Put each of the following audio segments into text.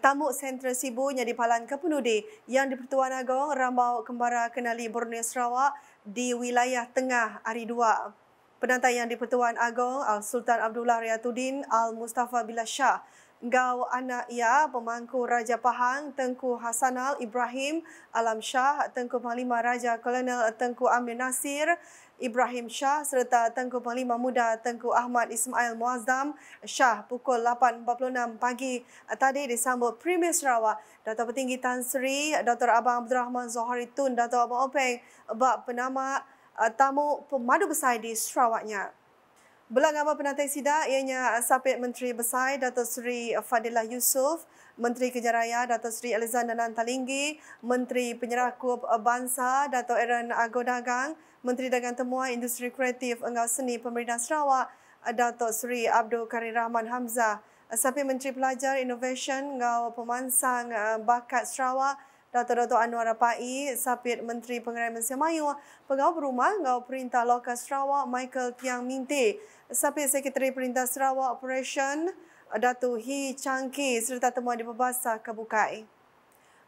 tamu sentra Sibu yang di Palan Kepenudi yang di Pertuan Agong Rambau Kembara Kenali Borneo Sarawak di wilayah Tengah Hari Dua. Penantai yang di Pertuan Agong Al Sultan Abdullah Riatuddin Al Mustafa Bila Gau Anak Ia, ya, Pemangku Raja Pahang, Tengku Hasanal Ibrahim Alam Shah, Tengku Panglima Raja Kolonel Tengku Amir Nasir Ibrahim Shah serta Tengku Panglima Muda Tengku Ahmad Ismail Muazzam Shah pukul 8.46 pagi tadi disambut Premier Sarawak Datuk Petinggi Tan Sri, Dr Abang Abdul Rahman Zohari Tun, Dato' Abang Openg, Bab Penama, eh, tamu pemadu besar di Sarawaknya. Belakang apa penantai sidak ianya Sapit Menteri Besar datuk Seri Fadilah Yusof, Menteri Kejaraya datuk Seri Alexander Nantalinggi, Talinggi, Menteri Penyerakup Bansa datuk Aaron Agodagang, Menteri Dagang Temuan Industri Kreatif Enggau Seni Pemerintah Sarawak, datuk Seri Abdul Karim Rahman Hamzah. Sapit Menteri Pelajar Innovation Enggau Pemansang Bakat Sarawak, Dato' Dato' Anwar Rapai, Sapit Menteri Pengerai Malaysia Mayu, Pegawai Perumah, Ngau Perintah Lokal Sarawak, Michael Tiang Minte, Sapit Sekretari Perintah Sarawak Operation, Dato' Hi Changki, serta temuan di Pembasa Kebukai.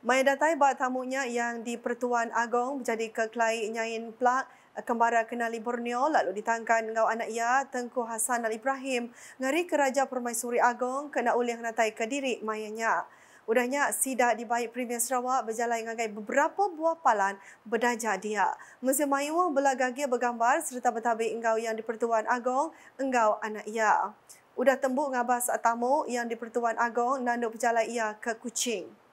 Maya Datai buat tamunya yang di Pertuan Agong menjadi kekelai nyain pelak kembara kenali Borneo lalu ditangkan ngau anak ia Tengku Hassan Al Ibrahim ngari keraja Permaisuri Agong kena ulih natai kediri diri mayanya. Udahnya sida di baik Premier Sarawak berjalan dengan beberapa buah palan berdaja dia. Mesir Mayu belagagi bergambar serta bertabik engkau yang dipertuan agong, engkau anak ia. Udah tembuk ngabas tamu yang dipertuan agong, nanduk berjalan ia ke kucing.